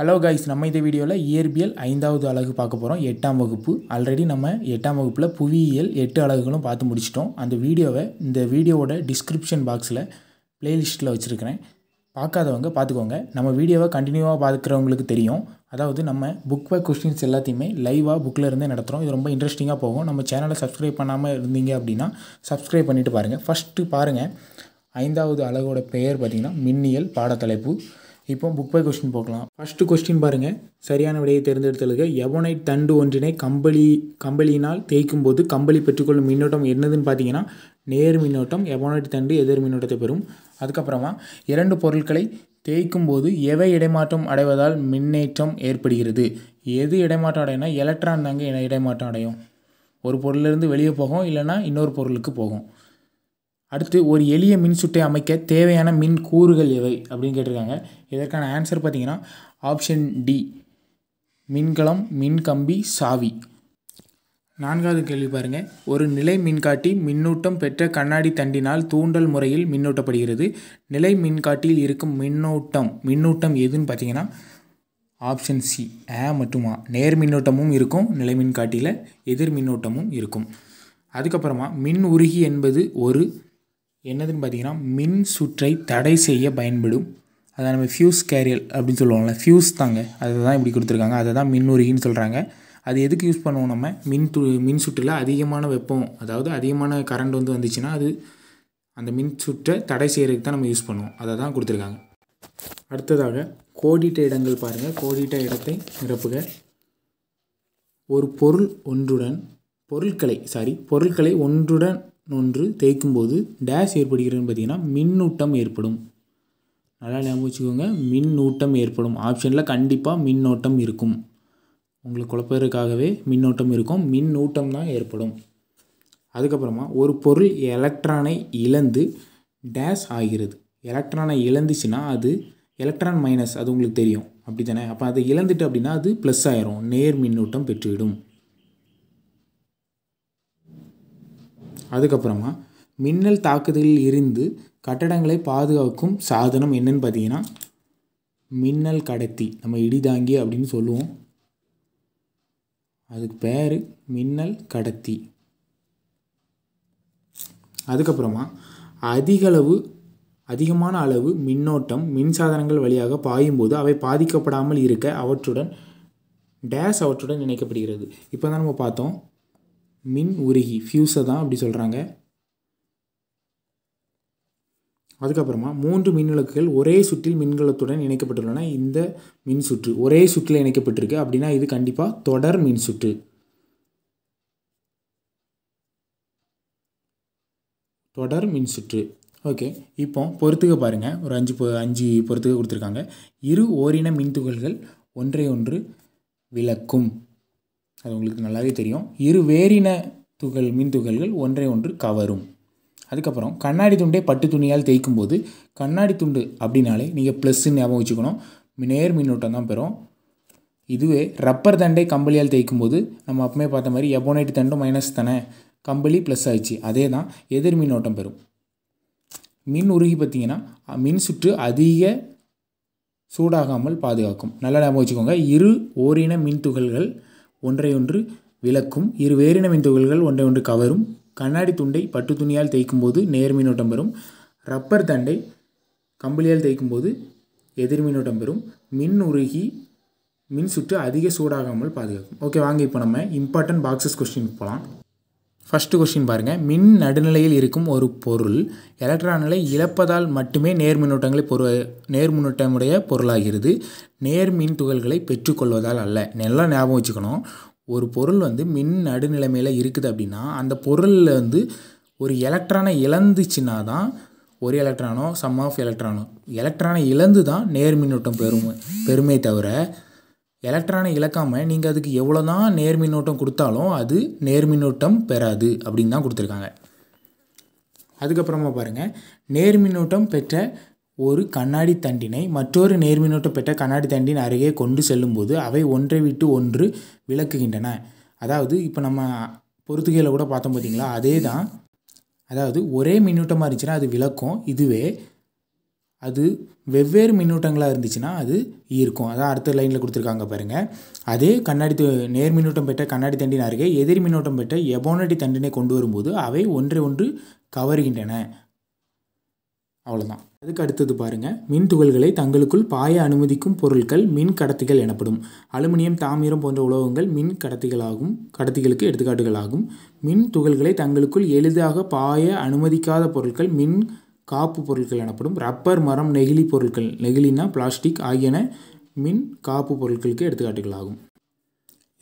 hello guys நம்ம இந்த வீடியோவில் இயற்பியல் ஐந்தாவது அழகு பார்க்க போகிறோம் எட்டாம் வகுப்பு ஆல்ரெடி நம்ம எட்டாம் வகுப்பில் புவியியல் எட்டு அழகுகளும் பார்த்து முடிச்சிட்டோம் அந்த வீடியோவை இந்த வீடியோவோட டிஸ்கிரிப்ஷன் பாக்ஸில் ப்ளேலிஸ்ட்டில் வச்சுருக்கிறேன் பார்க்காதவங்க பார்த்துக்கோங்க நம்ம வீடியோவை கண்டினியூவாக பார்க்குறவங்களுக்கு தெரியும் அதாவது நம்ம புக் பை கொஸ்டின்ஸ் எல்லாத்தையுமே லைவாக புக்கில் இருந்தே நடத்துகிறோம் இது ரொம்ப இன்ட்ரெஸ்டிங்காக போகும் நம்ம சேனலை சப்ஸ்கிரைப் பண்ணாமல் இருந்தீங்க அப்படின்னா சப்ஸ்கிரைப் பண்ணிவிட்டு பாருங்கள் ஃபஸ்ட்டு பாருங்கள் ஐந்தாவது அழகோட பெயர் பார்த்திங்கன்னா மின்னியல் பாடத்தலைப்பு இப்போ புக் பை கொஸ்டின் போகலாம் ஃபர்ஸ்ட் கொஸ்டின் பாருங்கள் சரியான விடையை தேர்ந்தெடுத்தலுக்கு எவனைட் தண்டு ஒன்றினை கம்பளி கம்பளியினால் தேய்க்கும் போது கம்பளி பெற்றுக்கொள்ளும் மின்னோட்டம் என்னதுன்னு பார்த்தீங்கன்னா நேர் மின்னோட்டம் எவனைட் தண்டு எதிர் மின்னோட்டத்தை பெறும் அதுக்கப்புறமா இரண்டு பொருட்களை தேய்க்கும் போது எவை இடைமாற்றம் அடைவதால் மின்னேற்றம் ஏற்படுகிறது எது இடைமாற்றம் அடையினா எலக்ட்ரான் தாங்க இடைமாற்றம் அடையும் ஒரு பொருளிலிருந்து வெளியே போகும் இல்லைனா இன்னொரு பொருளுக்கு போகும் அடுத்து ஒரு எளிய மின்சுட்டை அமைக்க தேவையான மின் கூறுகள் எவை அப்படின்னு கேட்டிருக்காங்க இதற்கான ஆன்சர் பார்த்திங்கன்னா ஆப்ஷன் டி மின்கலம் மின்கம்பி சாவி நான்காவது கேள்வி பாருங்கள் ஒரு நிலை மின்காட்டி மின்னூட்டம் பெற்ற கண்ணாடி தண்டினால் தூண்டல் முறையில் மின்னூட்டப்படுகிறது நிலை மின்காட்டியில் இருக்கும் மின்னூட்டம் மின்னூட்டம் எதுன்னு பார்த்தீங்கன்னா ஆப்ஷன் சி மற்றும் மட்டுமா நேர் மின்னோட்டமும் இருக்கும் நிலை மின்காட்டியில் எதிர் மின்னோட்டமும் இருக்கும் அதுக்கப்புறமா மின் உருகி என்பது ஒரு என்னதுன்னு பார்த்தீங்கன்னா மின் சுற்றை தடை செய்ய பயன்படும் அதை நம்ம ஃபியூஸ் கேரியல் அப்படின்னு சொல்லுவாங்கள்ல ஃபியூஸ் தாங்க அதை தான் இப்படி கொடுத்துருக்காங்க அதை தான் மின் உருகின்னு சொல்கிறாங்க அது எதுக்கு யூஸ் பண்ணுவோம் நம்ம மின் து மின் சுற்றில் அதிகமான வெப்பம் அதாவது அதிகமான கரண்ட் வந்து வந்துச்சுன்னா அது அந்த மின் சுற்றை தடை செய்கிறதுக்கு தான் நம்ம யூஸ் பண்ணுவோம் அதை தான் கொடுத்துருக்காங்க அடுத்ததாக கோடிட்ட இடங்கள் பாருங்கள் கோடிட்ட இடத்தை நிரப்புக ஒரு பொருள் ஒன்றுடன் பொருட்களை சாரி பொருட்களை ஒன்றுடன் ஒன்று தேய்க்கும் போது டேஷ் ஏற்படுகிறதுன்னு பார்த்தீங்கன்னா மின்னூட்டம் ஏற்படும் நல்லா ஞாபகம் வச்சுக்கோங்க மின்னூட்டம் ஏற்படும் ஆப்ஷனில் கண்டிப்பாக மின்னோட்டம் இருக்கும் உங்களுக்கு குழப்பதற்காகவே மின்னோட்டம் இருக்கும் மின்னூட்டம் தான் ஏற்படும் அதுக்கப்புறமா ஒரு பொருள் எலக்ட்ரானை இழந்து டேஷ் ஆகிறது எலக்ட்ரானை இழந்துச்சுன்னா அது எலக்ட்ரான் மைனஸ் அது உங்களுக்கு தெரியும் அப்படி தானே அப்போ அதை இழந்துட்டு அப்படின்னா அது ப்ளஸ் ஆயிரும் நேர் மின்னூட்டம் பெற்றுவிடும் அதுக்கப்புறமா மின்னல் தாக்குதலில் இருந்து கட்டடங்களை பாதுகாக்கும் சாதனம் என்னன்னு பார்த்தீங்கன்னா மின்னல் கடத்தி நம்ம இடிதாங்கி அப்படின்னு சொல்லுவோம் அதுக்கு பேர் மின்னல் கடத்தி அதுக்கப்புறமா அதிகளவு அதிகமான அளவு மின்னோட்டம் மின்சாதனங்கள் வழியாக பாயும்போது அவை பாதிக்கப்படாமல் இருக்க அவற்றுடன் டேஸ் அவற்றுடன் இணைக்கப்படுகிறது இப்போ தான் நம்ம பார்த்தோம் மின் உருகி ஃபியூஸை தான் அப்படி சொல்கிறாங்க அதுக்கப்புறமா மூன்று மின்விளக்குகள் ஒரே சுற்றில் மின்கலத்துடன் இணைக்கப்பட்டுள்ளன இந்த மின் சுற்று ஒரே சுற்றில் இணைக்கப்பட்டிருக்கு அப்படின்னா இது கண்டிப்பாக தொடர் மின் சுற்று தொடர் மின் சுற்று ஓகே இப்போ பொறுத்துக்க பாருங்கள் ஒரு அஞ்சு அஞ்சு பொறுத்துக்க கொடுத்துருக்காங்க இரு ஓரின மின் துகள்கள் ஒன்றை ஒன்று விளக்கும் அது உங்களுக்கு நல்லாவே தெரியும் இரு வேறின துகள் மின் துகள்கள் ஒன்றை ஒன்று கவரும் அதுக்கப்புறம் கண்ணாடி துண்டை பட்டு துணியால் தேய்க்கும் போது கண்ணாடி துண்டு அப்படின்னாலே நீங்கள் ப்ளஸ்ஸு ஞாபகம் வச்சுக்கணும் நேர் மின்னோட்டம் தான் பெறும் இதுவே ரப்பர் தண்டை கம்பளியால் தேய்க்கும் போது நம்ம அப்பமே பார்த்த மாதிரி எபோனைட் தண்டும் மைனஸ் தானே கம்பளி ப்ளஸ் ஆகிடுச்சு அதே தான் எதிர் மின்னோட்டம் பெறும் மின் உருகி பார்த்திங்கன்னா மின் சுற்று அதிக சூடாகாமல் பாதுகாக்கும் நல்லா ஞாபகம் வச்சுக்கோங்க இரு ஓரின மின் துகள்கள் ஒன்றையொன்று விளக்கும் இரு வேரினமின் துகள்கள் ஒன்றை ஒன்று கவரும் கண்ணாடி துண்டை பட்டு துணியால் தேய்க்கும் போது நேர் பெறும் ரப்பர் தண்டை கம்பளியால் தேய்க்கும் போது எதிர் பெறும் மின் உருகி மின் சுற்று அதிக சூடாகாமல் பாதுகாக்கும் ஓகே வாங்க இப்போ நம்ம இம்பார்ட்டன்ட் பாக்ஸஸ் கொஸ்டின் போகலாம் ஃபஸ்ட்டு கொஸ்டின் பாருங்கள் மின் நடுநிலையில் இருக்கும் ஒரு பொருள் எலக்ட்ரான்களை இழப்பதால் மட்டுமே நேர்மின்னூட்டங்களை பொரு நேர்மின்னூட்டமுடைய பொருளாகிறது நேர்மின் துகள்களை பெற்றுக்கொள்வதால் அல்ல நல்லா ஞாபகம் வச்சுக்கணும் ஒரு பொருள் வந்து மின் நடுநிலைமையில் இருக்குது அப்படின்னா அந்த பொருளில் வந்து ஒரு எலக்ட்ரானை இழந்துச்சுன்னா தான் ஒரு எலக்ட்ரானோ சம் ஆஃப் எலக்ட்ரானோ எலக்ட்ரானை இழந்து தான் நேர்மின்னூட்டம் பெறும் பெருமை தவிர எலக்ட்ரானை இழக்காமல் நீங்கள் அதுக்கு எவ்வளோ தான் நேர்மின்னோட்டம் கொடுத்தாலும் அது நேர்மின்னோட்டம் பெறாது அப்படின்னு தான் கொடுத்துருக்காங்க அதுக்கப்புறமா பாருங்கள் நேர்மின்னோட்டம் பெற்ற ஒரு கண்ணாடி தண்டினை மற்றொரு நேர்மின்னோட்டம் பெற்ற கண்ணாடி தண்டின் அருகே கொண்டு செல்லும்போது அவை ஒன்றை விட்டு ஒன்று விளக்குகின்றன அதாவது இப்போ நம்ம பொறுத்துகையில் கூட பார்த்தோம் பார்த்தீங்களா அதே தான் அதாவது ஒரே மின்னூட்டமாக இருந்துச்சுன்னா அது விளக்கும் இதுவே அது வெவ்வேறு மின்னூட்டங்களாக இருந்துச்சுன்னா அது ஈர்க்கும் அதான் அடுத்த லைனில் கொடுத்துருக்காங்க பாருங்கள் அதே கண்ணாடி நேர் மின்னூட்டம் பெற்ற கண்ணாடி தண்டின் அருகே எதிர் மின்னூட்டம் பெற்ற எபோனடி தண்டினை கொண்டு வரும்போது அவை ஒன்றை ஒன்று கவருகின்றன அவ்வளோதான் அதுக்கு அடுத்தது பாருங்கள் மின் துகள்களை தங்களுக்குள் பாய அனுமதிக்கும் பொருட்கள் மின் கடத்திகள் எனப்படும் அலுமினியம் தாமிரம் போன்ற உலோகங்கள் மின் கடத்திகளாகும் கடத்திகளுக்கு எடுத்துக்காட்டுகளாகும் மின் துகள்களை தங்களுக்குள் எளிதாக பாய அனுமதிக்காத பொருட்கள் மின் காப்பு பொருட்கள் எனப்படும் ரப்பர் மரம் நெகிழி பொருட்கள் நெகிழினா பிளாஸ்டிக் ஆகியன மின் காப்பு பொருட்களுக்கு எடுத்துக்காட்டுகளாகும்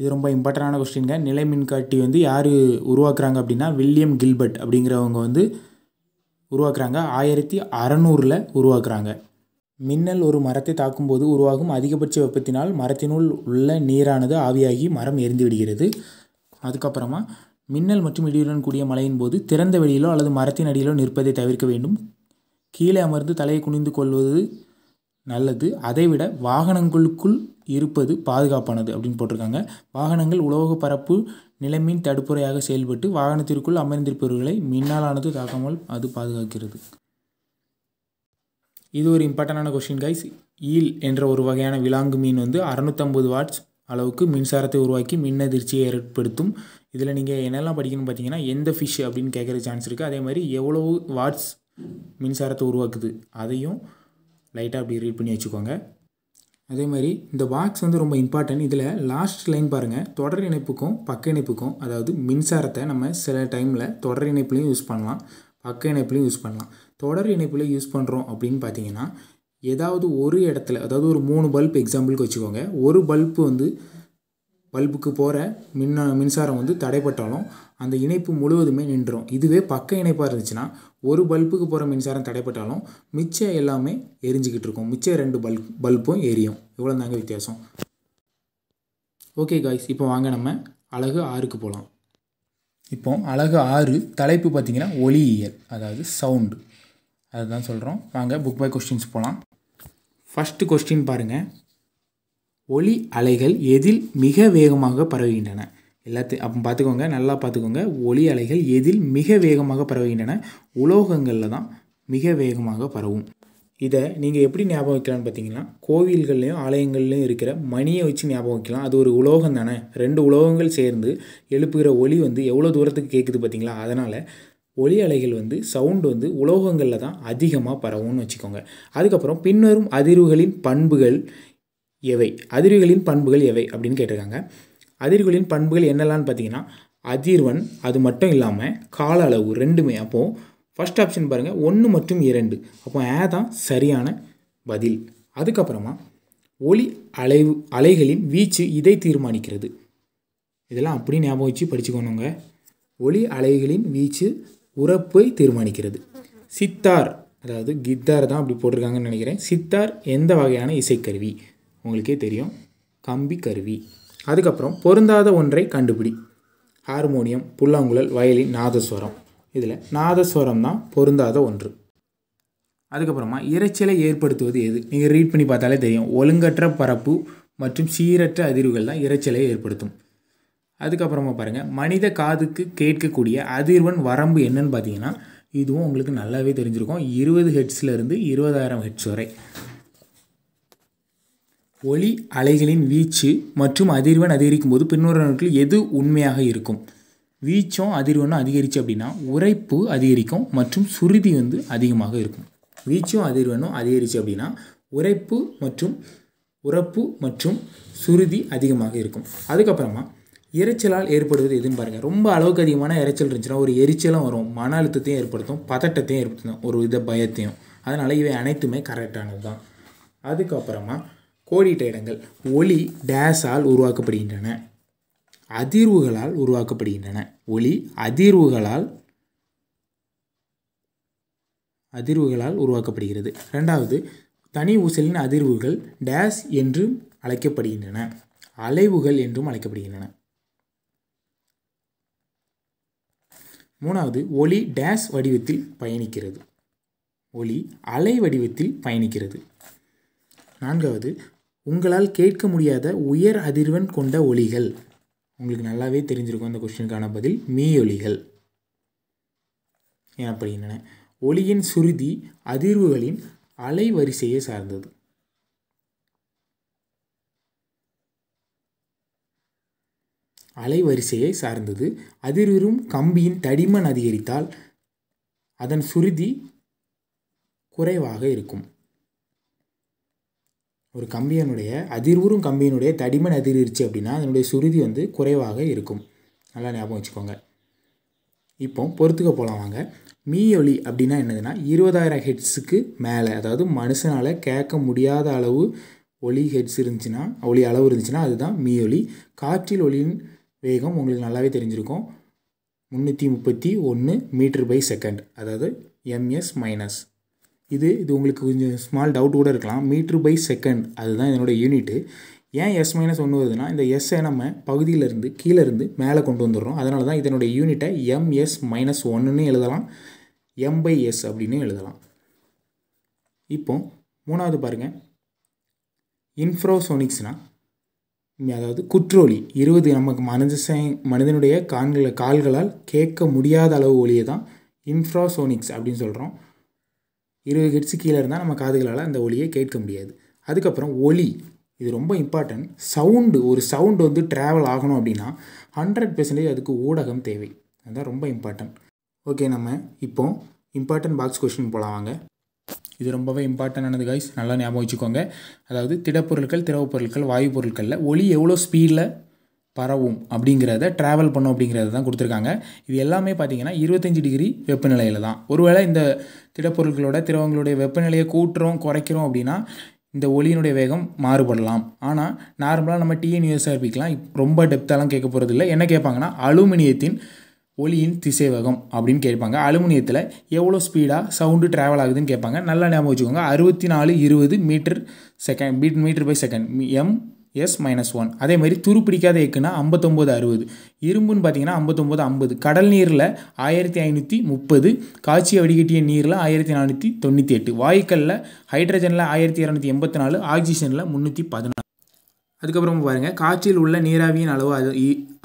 இது ரொம்ப இம்பார்ட்டண்டான கொஸ்டின்ங்க நிலை மின்காட்டி வந்து யார் உருவாக்குறாங்க அப்படின்னா வில்லியம் கில்பர்ட் அப்படிங்கிறவங்க வந்து உருவாக்குறாங்க ஆயிரத்தி அறநூறில் உருவாக்குறாங்க மின்னல் ஒரு மரத்தை தாக்கும்போது உருவாகும் அதிகபட்ச வெப்பத்தினால் மரத்தினுள் உள்ள நீரானது ஆவியாகி மரம் எரிந்து விடுகிறது அதுக்கப்புறமா மின்னல் மற்றும் இடியுடன் கூடிய மழையின் போது திறந்த வெளியிலோ அல்லது மரத்தின் அடியிலோ நிற்பதை தவிர்க்க வேண்டும் கீழே அமர்ந்து தலையை குனிந்து கொள்வது நல்லது அதைவிட வாகனங்களுக்குள் இருப்பது பாதுகாப்பானது அப்படின்னு போட்டிருக்காங்க வாகனங்கள் உலோக பரப்பு நிலைமின் தடுப்புரையாக செயல்பட்டு வாகனத்திற்குள் அமர்ந்திருப்பவர்களை மின்னாலானது தாக்காமல் அது பாதுகாக்கிறது இது ஒரு இம்பார்ட்டண்டான கொஷின் கைஸ் ஈல் என்ற ஒரு வகையான விலாங்கு மீன் வந்து அறநூற்றம்பது வாட்ஸ் அளவுக்கு மின்சாரத்தை உருவாக்கி மின் அதிர்ச்சியை ஏற்படுத்தும் இதில் நீங்கள் என்னெல்லாம் படிக்கணும்னு பார்த்தீங்கன்னா எந்த ஃபிஷ் அப்படின்னு கேட்குற சான்ஸ் இருக்குது அதே மாதிரி எவ்வளவு வாட்ஸ் மின்சாரத்தை உருவாக்குது அதையும் லைட்டாக அப்படி ரீட் பண்ணி வச்சுக்கோங்க அதே மாதிரி இந்த பாக்ஸ் வந்து ரொம்ப இம்பார்ட்டன்ட் இதில் லாஸ்ட் லைன் பாருங்கள் தொடர் இணைப்புக்கும் பக்க இணைப்புக்கும் அதாவது மின்சாரத்தை நம்ம சில டைமில் தொடர் இணைப்புலையும் யூஸ் பண்ணலாம் பக்க இணைப்புலையும் யூஸ் பண்ணலாம் தொடர் இணைப்புலேயும் யூஸ் பண்ணுறோம் அப்படின்னு பார்த்தீங்கன்னா ஏதாவது ஒரு இடத்துல அதாவது ஒரு மூணு பல்ப் எக்ஸாம்பிளுக்கு வச்சுக்கோங்க ஒரு பல்ப் வந்து பல்புக்கு போகிற மின்ன மின்சாரம் வந்து தடைப்பட்டாலும் அந்த இணைப்பு முழுவதுமே நின்றுடும் இதுவே பக்க இணைப்பாக இருந்துச்சுன்னா ஒரு பல்புக்கு போகிற மின்சாரம் தடைப்பட்டாலும் மிச்சம் எல்லாமே எரிஞ்சிக்கிட்டு இருக்கும் மிச்சம் ரெண்டு பல் பல்பும் எரியும் இவ்வளோ தாங்க வித்தியாசம் ஓகே காய்ஸ் இப்போ வாங்க நம்ம அழகு ஆறுக்கு போகலாம் இப்போ அழகு ஆறு தலைப்பு பார்த்திங்கன்னா ஒலியியல் அதாவது சவுண்டு அதுதான் சொல்கிறோம் வாங்க புக் பை கொஸ்டின்ஸ் போகலாம் ஃபஸ்ட்டு கொஸ்டின் பாருங்கள் ஒளி அலைகள் எதில் மிக வேகமாக பரவுகின்றன எல்லாத்தையும் அப்போ பார்த்துக்கோங்க நல்லா பார்த்துக்கோங்க ஒளி அலைகள் எதில் மிக வேகமாக பரவுகின்றன உலோகங்களில் தான் மிக வேகமாக பரவும் இதை நீங்கள் எப்படி ஞாபகம் வைக்கலாம்னு பார்த்தீங்கன்னா கோவில்கள்லையும் ஆலயங்கள்லையும் இருக்கிற மணியை வச்சு ஞாபகம் வைக்கலாம் அது ஒரு உலோகம் தானே ரெண்டு உலோகங்கள் சேர்ந்து எழுப்புகிற ஒளி வந்து எவ்வளோ தூரத்துக்கு கேட்குது பார்த்தீங்களா அதனால் ஒலி அலைகள் வந்து சவுண்டு வந்து உலோகங்களில் தான் அதிகமாக பரவும்னு வச்சுக்கோங்க அதுக்கப்புறம் பின்வரும் அதிர்வுகளின் பண்புகள் எவை அதிர்வுகளின் பண்புகள் எவை அப்படின்னு கேட்டிருக்காங்க அதிர்வுகளின் பண்புகள் என்னெல்லாம்னு பார்த்தீங்கன்னா அதிர்வன் அது மட்டும் இல்லாமல் கால அளவு ரெண்டுமே அப்போது ஃபஸ்ட் ஆப்ஷன் பாருங்கள் ஒன்று மற்றும் இரண்டு அப்போ ஏ தான் சரியான பதில் அதுக்கப்புறமா ஒளி அலைவு அலைகளின் வீச்சு இதை தீர்மானிக்கிறது இதெல்லாம் அப்படி ஞாபகம் வச்சு படிச்சுக்கணுங்க ஒளி அலைகளின் வீச்சு உறப்பை தீர்மானிக்கிறது சித்தார் அதாவது கித்தார் தான் அப்படி போட்டிருக்காங்கன்னு நினைக்கிறேன் சித்தார் எந்த வகையான இசைக்கருவி உங்களுக்கே தெரியும் கம்பி கருவி அதுக்கப்புறம் பொருந்தாத ஒன்றை கண்டுபிடி ஹார்மோனியம் புல்லாங்குழல் வயலின் நாதஸ்வரம் இதில் நாதஸ்வரம் தான் பொருந்தாத ஒன்று அதுக்கப்புறமா இறைச்சலை ஏற்படுத்துவது எது நீங்கள் ரீட் பண்ணி பார்த்தாலே தெரியும் ஒழுங்கற்ற பரப்பு மற்றும் சீரற்ற அதிர்வுகள் தான் இறைச்சலை ஏற்படுத்தும் அதுக்கப்புறமா பாருங்கள் மனித காதுக்கு கேட்கக்கூடிய அதிர்வன் வரம்பு என்னன்னு பார்த்தீங்கன்னா இதுவும் உங்களுக்கு நல்லாவே தெரிஞ்சிருக்கும் இருபது ஹெட்ஸ்லேருந்து இருபதாயிரம் ஹெட்ஸ் வரை ஒளி அலைகளின் வீச்சு மற்றும் அதிர்வெண் அதிகரிக்கும் போது பின்வருவனவற்றில் எது உண்மையாக இருக்கும் வீச்சும் அதிர்வெண்ணும் அதிகரிச்சு அப்படின்னா உரைப்பு அதிகரிக்கும் மற்றும் சுருதி வந்து அதிகமாக இருக்கும் வீச்சும் அதிர்வெண்ணும் அதிகரிச்சு அப்படின்னா உரைப்பு மற்றும் உறப்பு மற்றும் சுருதி அதிகமாக இருக்கும் அதுக்கப்புறமா இறைச்சலால் ஏற்படுவது எதுன்னு பாருங்கள் ரொம்ப அளவுக்கு அதிகமான இறைச்சல் இருந்துச்சுன்னா ஒரு எரிச்சலும் வரும் மன அழுத்தத்தையும் ஏற்படுத்தும் பதட்டத்தையும் ஏற்படுத்தும் ஒரு வித பயத்தையும் அதனால் இவை அனைத்துமே கரெக்டானது தான் அதுக்கப்புறமா கோடிட்ட இடங்கள் ஒளி டேஸால் உருவாக்கப்படுகின்றன அதிர்வுகளால் உருவாக்கப்படுகின்றன ஒளி அதிர்வுகளால் அதிர்வுகளால் உருவாக்கப்படுகிறது ரெண்டாவது தனி ஊசலின் அதிர்வுகள் டேஸ் என்றும் அழைக்கப்படுகின்றன அலைவுகள் என்றும் அழைக்கப்படுகின்றன மூணாவது ஒளி டேஸ் வடிவத்தில் பயணிக்கிறது ஒளி அலை வடிவத்தில் பயணிக்கிறது நான்காவது உங்களால் கேட்க முடியாத உயர் அதிர்வெண் கொண்ட ஒலிகள் உங்களுக்கு நல்லாவே தெரிஞ்சிருக்கும் அந்த கொஸ்டினுக்கான பதில் மீயொலிகள் எனப்படுகின்றன ஒளியின் சுருதி அதிர்வுகளின் அலைவரிசையை சார்ந்தது அலைவரிசையை சார்ந்தது அதிர்விரும் கம்பியின் தடிமன் அதிகரித்தால் அதன் சுருதி குறைவாக இருக்கும் ஒரு கம்பியனுடைய அதிர்வுறும் கம்பியினுடைய தடிமன் அதிரிருச்சு அப்படின்னா அதனுடைய சுருதி வந்து குறைவாக இருக்கும் நல்லா ஞாபகம் வச்சுக்கோங்க இப்போ பொறுத்துக்க போகலாம் வாங்க மீயொலி அப்படின்னா என்னதுன்னா இருபதாயிரம் ஹெட்ஸுக்கு மேலே அதாவது மனுஷனால் கேட்க முடியாத அளவு ஒளி ஹெட்ஸ் இருந்துச்சுன்னா ஒளி அளவு இருந்துச்சுன்னா அதுதான் மீயொலி காற்றில் ஒளியின் வேகம் உங்களுக்கு நல்லாவே தெரிஞ்சிருக்கும் முந்நூற்றி முப்பத்தி ஒன்று மீட்ரு பை செகண்ட் அதாவது எம்எஸ் மைனஸ் இது இது உங்களுக்கு கொஞ்சம் ஸ்மால் டவுட் கூட இருக்கலாம் மீட்ரு பை செகண்ட் அதுதான் இதனுடைய யூனிட்டு ஏன் எஸ் மைனஸ் ஒன்று வருதுன்னா இந்த எஸ்ஸை நம்ம பகுதியிலேருந்து கீழேருந்து மேலே கொண்டு வந்துடுறோம் அதனால தான் இதனுடைய யூனிட்டை எம்எஸ் மைனஸ் ஒன்றுன்னு எழுதலாம் எம் பை எஸ் அப்படின்னு எழுதலாம் இப்போ மூணாவது பாருங்கள் இன்ஃப்ரோசோனிக்ஸ்னால் அதாவது குற்றோலி இருபது நமக்கு மனித மனிதனுடைய கான்களை கால்களால் கேட்க முடியாத அளவு ஒளியை தான் இன்ஃப்ராசோனிக்ஸ் அப்படின்னு சொல்கிறோம் இருபது ஹெட்ஸு கீழே இருந்தால் நம்ம காதுகளால் அந்த ஒலியை கேட்க முடியாது அதுக்கப்புறம் ஒலி இது ரொம்ப இம்பார்ட்டன்ட் சவுண்டு ஒரு சவுண்டு வந்து ட்ராவல் ஆகணும் அப்படின்னா ஹண்ட்ரட் பெர்சன்டேஜ் அதுக்கு ஊடகம் தேவை அதுதான் ரொம்ப இம்பார்ட்டன்ட் ஓகே நம்ம இப்போ இம்பார்ட்டன்ட் பாக்ஸ் கொஷின் போகலாம் வாங்க இது ரொம்பவே இம்பார்ட்டண்டானது கைஸ் நல்லா ஞாபகம் வச்சுக்கோங்க அதாவது திடப்பொருட்கள் திரவப்பொருட்கள் பொருட்கள் வாயு பொருட்களில் ஒளி எவ்வளோ ஸ்பீடில் பரவும் அப்படிங்கிறத ட்ராவல் பண்ணும் அப்படிங்கிறத தான் கொடுத்துருக்காங்க இது எல்லாமே பார்த்திங்கன்னா இருபத்தஞ்சி டிகிரி வெப்பநிலையில் தான் ஒருவேளை இந்த திடப்பொருட்களோட திரவங்களுடைய வெப்பநிலையை கூட்டுறோம் குறைக்கிறோம் அப்படின்னா இந்த ஒளியினுடைய வேகம் மாறுபடலாம் ஆனால் நார்மலாக நம்ம டிஎன்யூஎஸ்ஆர்பிக்கெலாம் ரொம்ப டெப்த்தாலாம் கேட்க போகிறது இல்லை என்ன கேட்பாங்கன்னா அலுமினியத்தின் ஒளியின் திசைவேகம் அப்படின்னு கேட்பாங்க அலுமினியத்தில் எவ்வளோ ஸ்பீடாக சவுண்டு ட்ராவல் ஆகுதுன்னு கேட்பாங்க நல்லா ஞாபகம் வச்சுக்கோங்க அறுபத்தி நாலு இருபது metre second feet metre by second M S minus one அதேமாதிரி துரு பிடிக்காத எக்குனா ஐம்பத்தொம்போது அறுபது இரும்புன்னு பார்த்தீங்கன்னா ஐம்பத்தொம்போது ஐம்பது கடல் நீரில் ஆயிரத்தி ஐநூற்றி முப்பது காட்சி வடிகட்டிய நீரில் ஆயிரத்தி நானூற்றி தொண்ணூற்றி எட்டு வாயுக்களில் ஹைட்ரஜனில் ஆயிரத்தி இரநூத்தி எண்பத்தி நாலு ஆக்சிஜனில் முந்நூற்றி பதினாறு அதுக்கப்புறம் பாருங்கள் காற்றில் உள்ள நீராவியின் அளவு அது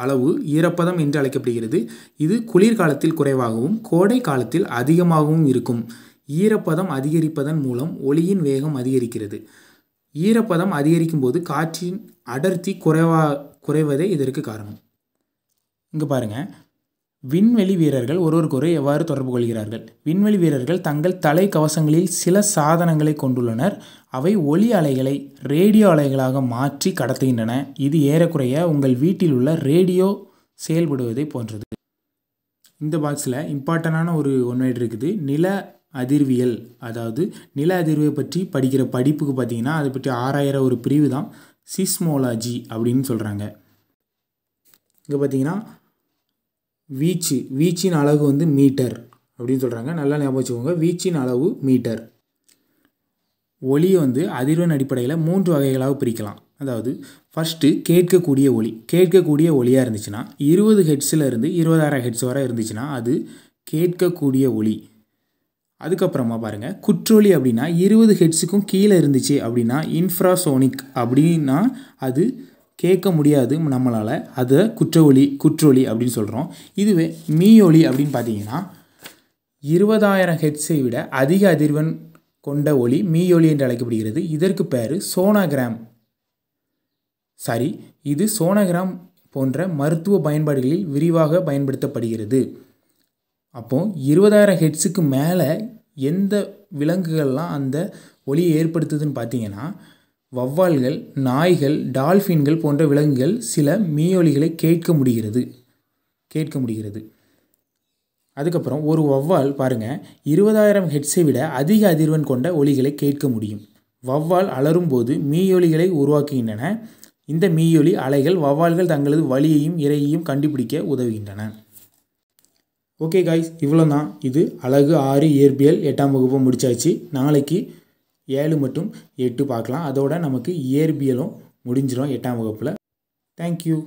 அளவு ஈரப்பதம் என்று அழைக்கப்படுகிறது இது குளிர்காலத்தில் குறைவாகவும் கோடை காலத்தில் அதிகமாகவும் இருக்கும் ஈரப்பதம் அதிகரிப்பதன் மூலம் ஒளியின் வேகம் அதிகரிக்கிறது ஈரப்பதம் அதிகரிக்கும் போது காற்றின் அடர்த்தி குறைவா குறைவதே இதற்கு காரணம் இங்கே பாருங்கள் விண்வெளி வீரர்கள் ஒருவருக்கொரு எவ்வாறு தொடர்பு கொள்கிறார்கள் விண்வெளி வீரர்கள் தங்கள் தலை கவசங்களில் சில சாதனங்களை கொண்டுள்ளனர் அவை ஒளி அலைகளை ரேடியோ அலைகளாக மாற்றி கடத்துகின்றன இது ஏறக்குறைய உங்கள் வீட்டில் உள்ள ரேடியோ செயல்படுவதை போன்றது இந்த பாக்ஸில் இம்பார்ட்டண்டான ஒரு ஒன்று இருக்குது நில அதிர்வியல் அதாவது நில அதிர்வை பற்றி படிக்கிற படிப்புக்கு பார்த்திங்கன்னா அதை பற்றி ஆறாயிரம் ஒரு பிரிவு தான் சிஸ்மோலாஜி அப்படின்னு சொல்கிறாங்க இங்கே பார்த்திங்கன்னா வீச்சு வீச்சின் அளவு வந்து மீட்டர் அப்படின்னு சொல்கிறாங்க நல்லா ஞாபகம் வச்சுக்கோங்க வீச்சின் அளவு மீட்டர் ஒளியை வந்து அதிர்வன் அடிப்படையில் மூன்று வகைகளாக பிரிக்கலாம் அதாவது ஃபஸ்ட்டு கேட்கக்கூடிய ஒளி கேட்கக்கூடிய ஒளியாக இருந்துச்சுன்னா இருபது ஹெட்ஸில் இருந்து இருபதாயிரம் ஹெட்ஸ் வரை இருந்துச்சுன்னா அது கேட்கக்கூடிய ஒளி அதுக்கப்புறமா பாருங்கள் குற்றோலி அப்படின்னா இருபது ஹெட்ஸுக்கும் கீழே இருந்துச்சு அப்படின்னா இன்ஃப்ராசோனிக் அப்படின்னா அது கேட்க முடியாது நம்மளால் அதை குற்றவொலி குற்றொலி அப்படின்னு சொல்கிறோம் இதுவே மீயொலி அப்படின்னு பார்த்தீங்கன்னா இருபதாயிரம் ஹெட்ஸை விட அதிக அதிர்வெண் கொண்ட ஒளி மீயொலி என்று அழைக்கப்படுகிறது இதற்கு பேர் சோனாகிராம் சாரி இது சோனகிராம் போன்ற மருத்துவ பயன்பாடுகளில் விரிவாக பயன்படுத்தப்படுகிறது அப்போது இருபதாயிரம் ஹெட்ஸுக்கு மேலே எந்த விலங்குகள்லாம் அந்த ஒலியை ஏற்படுத்துதுன்னு பார்த்தீங்கன்னா வௌவால்கள் நாய்கள் டால்ஃபின்கள் போன்ற விலங்குகள் சில மீயொலிகளை கேட்க முடிகிறது கேட்க முடிகிறது அதுக்கப்புறம் ஒரு வௌவால் பாருங்கள் இருபதாயிரம் ஹெட்ஸை விட அதிக அதிர்வெண் கொண்ட ஒலிகளை கேட்க முடியும் வௌவால் அலரும்போது மீயொலிகளை உருவாக்குகின்றன இந்த மீயொலி அலைகள் வௌவால்கள் தங்களது வழியையும் இரையையும் கண்டுபிடிக்க உதவுகின்றன ஓகே காய்ஸ் இவ்வளோ தான் இது அழகு ஆறு இயற்பியல் எட்டாம் வகுப்பு முடித்தாச்சு நாளைக்கு ஏழு மற்றும் எட்டு பார்க்கலாம் அதோட நமக்கு இயற்பியலும் முடிஞ்சிடும் எட்டாம் வகுப்பில் தேங்க்யூ